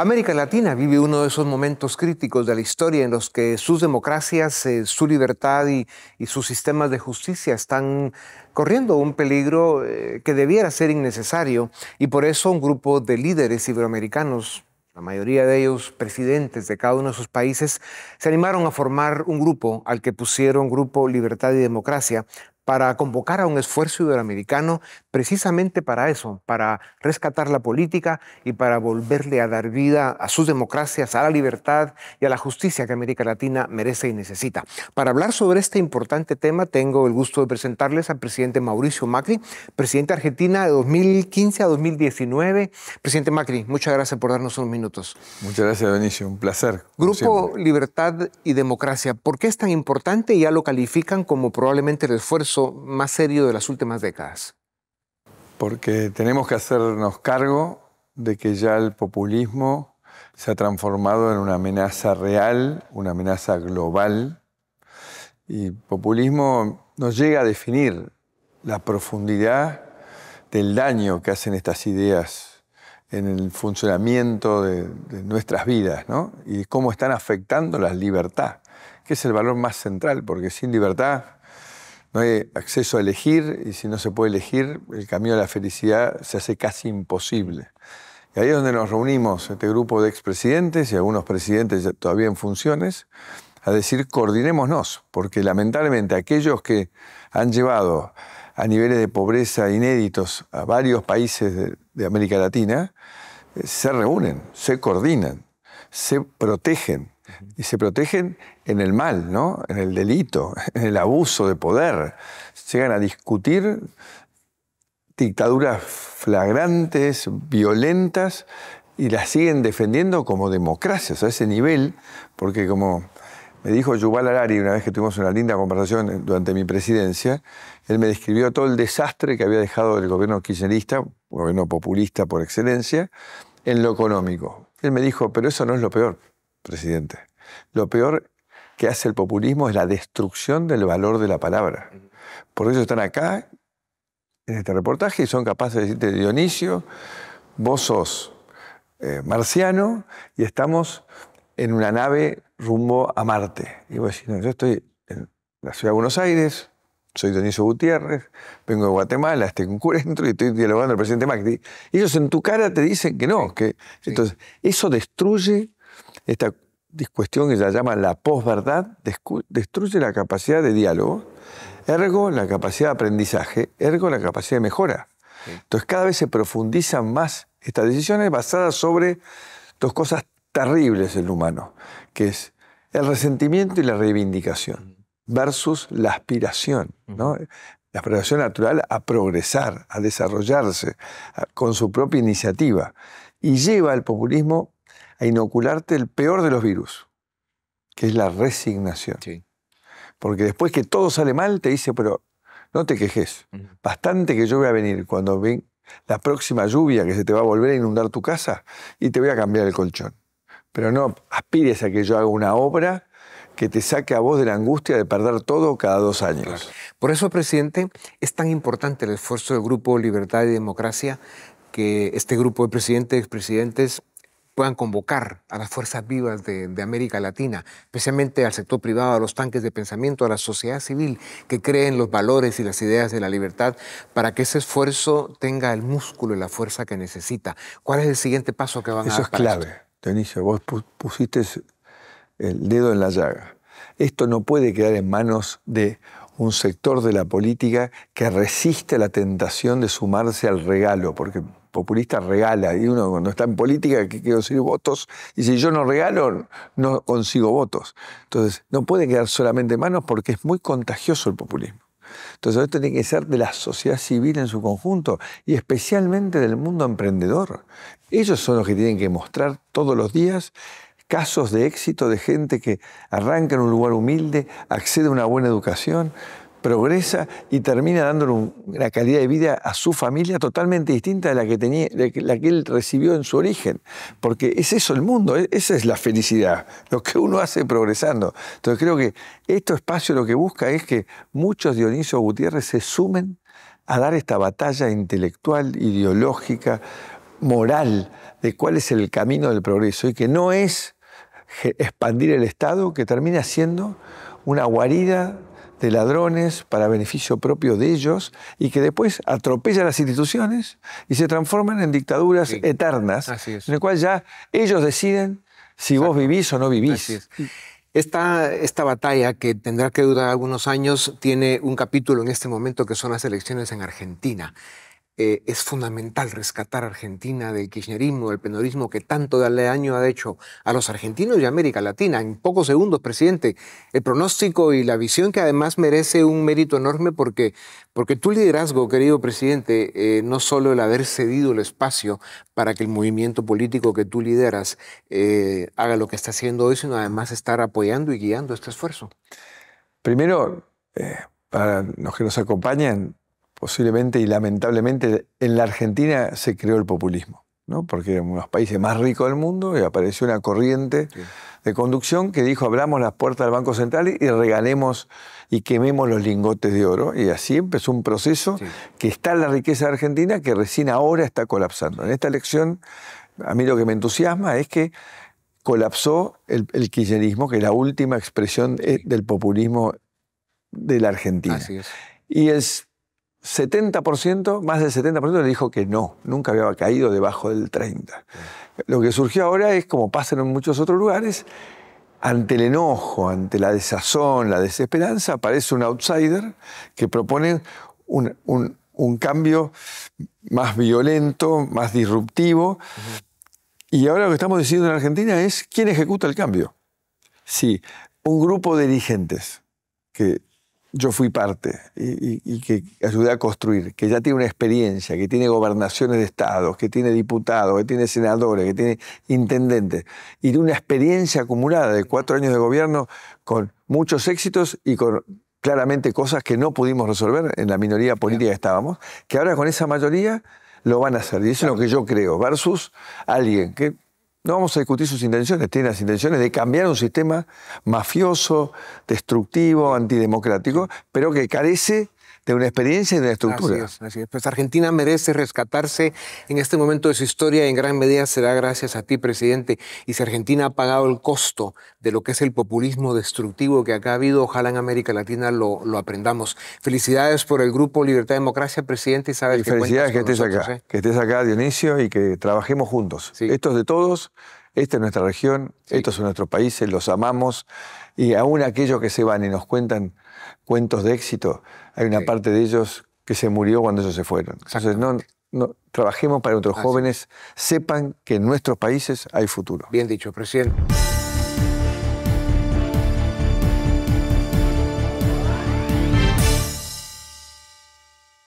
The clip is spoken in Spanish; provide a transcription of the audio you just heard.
América Latina vive uno de esos momentos críticos de la historia en los que sus democracias, eh, su libertad y, sus sistemas de justicia están corriendo un peligro eh, que debiera ser innecesario y por eso un grupo de líderes iberoamericanos la mayoría de ellos presidentes de cada uno de sus países, se animaron a formar un grupo al que pusieron Grupo Libertad y Democracia para convocar a un esfuerzo iberoamericano precisamente para eso, para rescatar la política y para volverle a dar vida a sus democracias, a la libertad y a la justicia que América Latina merece y necesita. Para hablar sobre este importante tema, tengo el gusto de presentarles al presidente Mauricio Macri, presidente argentina de 2015 a 2019. Presidente Macri, muchas gracias por darnos unos minutos. Muchas gracias, Benicio, un placer. Grupo Libertad y Democracia, ¿por qué es tan importante? y Ya lo califican como probablemente el esfuerzo más serio de las últimas décadas? Porque tenemos que hacernos cargo de que ya el populismo se ha transformado en una amenaza real, una amenaza global. Y populismo nos llega a definir la profundidad del daño que hacen estas ideas en el funcionamiento de, de nuestras vidas, ¿no? Y cómo están afectando la libertad, que es el valor más central, porque sin libertad no hay acceso a elegir y si no se puede elegir, el camino a la felicidad se hace casi imposible. Y ahí es donde nos reunimos, este grupo de expresidentes y algunos presidentes todavía en funciones, a decir coordinémonos, porque lamentablemente aquellos que han llevado a niveles de pobreza inéditos a varios países de América Latina, eh, se reúnen, se coordinan, se protegen, y se protegen en el mal, ¿no? en el delito, en el abuso de poder. Llegan a discutir dictaduras flagrantes, violentas, y las siguen defendiendo como democracias a ese nivel, porque como me dijo Yuval Harari una vez que tuvimos una linda conversación durante mi presidencia, él me describió todo el desastre que había dejado el gobierno kirchnerista, gobierno populista por excelencia, en lo económico. Él me dijo, pero eso no es lo peor presidente. Lo peor que hace el populismo es la destrucción del valor de la palabra. Por eso están acá, en este reportaje, y son capaces de decirte, Dionisio, vos sos eh, marciano y estamos en una nave rumbo a Marte. Y vos decís, yo estoy en la ciudad de Buenos Aires, soy Dionisio Gutiérrez, vengo de Guatemala, este encuentro y estoy dialogando con el presidente Macri. Ellos en tu cara te dicen que no, que entonces eso destruye esta cuestión que se llama la posverdad destruye la capacidad de diálogo, ergo la capacidad de aprendizaje, ergo la capacidad de mejora. Entonces cada vez se profundizan más estas decisiones basadas sobre dos cosas terribles en el humano, que es el resentimiento y la reivindicación versus la aspiración, la aspiración natural a progresar, a desarrollarse con su propia iniciativa. Y lleva al populismo a inocularte el peor de los virus, que es la resignación. Porque después que todo sale mal, te dice, pero no te quejes. Bastante que yo voy a venir cuando ven la próxima lluvia que se te va a volver a inundar tu casa y te voy a cambiar el colchón. Pero no aspires a que yo haga una obra que te saque a vos de la angustia de perder todo cada dos años. Por eso, presidente, es tan importante el esfuerzo del Grupo Libertad y Democracia que este grupo de presidentes, expresidentes puedan convocar a las fuerzas vivas de, América Latina, especialmente al sector privado, a los tanques de pensamiento, a la sociedad civil que creen los valores y las ideas de la libertad, para que ese esfuerzo tenga el músculo y la fuerza que necesita. ¿Cuál es el siguiente paso que van a dar? Eso es clave, Denise. Vos pusiste el dedo en la llaga. Esto no puede quedar en manos de un sector de la política que resiste la tentación de sumarse al regalo, porque populista regala. Y uno cuando está en política que quiere conseguir votos, y si yo no regalo, no consigo votos. Entonces, no puede quedar solamente manos porque es muy contagioso el populismo. Entonces, esto tiene que ser de la sociedad civil en su conjunto y especialmente del mundo emprendedor. Ellos son los que tienen que mostrar todos los días casos de éxito de gente que arranca en un lugar humilde, accede a una buena educación, progresa y termina dándole una calidad de vida a su familia totalmente distinta de la que, tenía, la que él recibió en su origen. Porque es eso el mundo, e, esa es la felicidad, lo que uno hace progresando. Entonces creo que este espacio lo que busca es que muchos Dionisio Gutiérrez se sumen a dar esta batalla intelectual, ideológica, moral, de cuál es el camino del progreso y que no es expandir el Estado, que termina siendo una guarida de ladrones para beneficio propio de ellos y que después atropellan las instituciones y se transforman en dictaduras eternas, en las cual ya ellos deciden si vos vivís o no vivís. Esta, esta batalla que tendrá que durar algunos años tiene un capítulo en este momento que son las elecciones en Argentina. Eh, es fundamental rescatar a Argentina del kirchnerismo, del penorismo que tanto año ha hecho a los argentinos y a América Latina. En pocos segundos, presidente, el pronóstico y la visión que además merece un mérito enorme porque, porque tu liderazgo, querido presidente, eh, no solo el haber cedido el espacio para que el movimiento político que tú lideras eh, haga lo que está haciendo hoy, sino además estar apoyando y guiando este esfuerzo. Primero, para los que nos acompañan, posiblemente y lamentablemente en la Argentina se creó el populismo, ¿no? porque en uno de los países más ricos del mundo y apareció una corriente de conducción que dijo abramos las puertas del Banco Central y regalemos y quememos los lingotes de oro. Y así empezó un proceso que está la riqueza de Argentina que recién ahora está colapsando. En esta elección, a mí lo que me entusiasma es que colapsó el, el kirchnerismo, que es la última expresión eh, del populismo de la Argentina. Y es 70%, más del 70% le dijo que no, nunca había caído debajo del 30%. Lo que surgió ahora es, como pasa en muchos otros lugares, ante el enojo, ante la desazón, la desesperanza, aparece un outsider que propone un, cambio más violento, más disruptivo. Y ahora lo que estamos diciendo en Argentina es quién ejecuta el cambio. sí, un grupo de dirigentes que yo fui parte y, que ayudé a construir, que ya tiene una experiencia, que tiene gobernaciones de estados, que tiene diputados, que tiene senadores, que tiene intendentes, y de una experiencia acumulada de cuatro años de gobierno con muchos éxitos y con claramente cosas que no pudimos resolver en la minoría política que estábamos, que ahora con esa mayoría lo van a hacer. Y eso es lo que yo creo, versus alguien que no vamos a discutir sus intenciones, tiene las intenciones de cambiar un sistema mafioso, destructivo, antidemocrático, pero que carece de una experiencia y de una estructura. Así es, pues Argentina merece rescatarse en este momento de su historia y en gran medida será gracias a ti, presidente. Y si Argentina ha pagado el costo de lo que es el populismo destructivo que acá ha habido, ojalá en América Latina lo, aprendamos. Felicidades por el Grupo Libertad y Democracia, presidente, y sabes y que felicidades que estés acá, ¿eh? que estés acá, Dionisio, y que trabajemos juntos. Esto es de todos, esta es nuestra región, estos son nuestros países, los amamos, y aún aquellos que se van y nos cuentan cuentos de éxito, hay una parte de ellos que se murió cuando ellos se fueron. Entonces, no, no, trabajemos para que otros jóvenes, sepan que en nuestros países hay futuro. Bien dicho, presidente.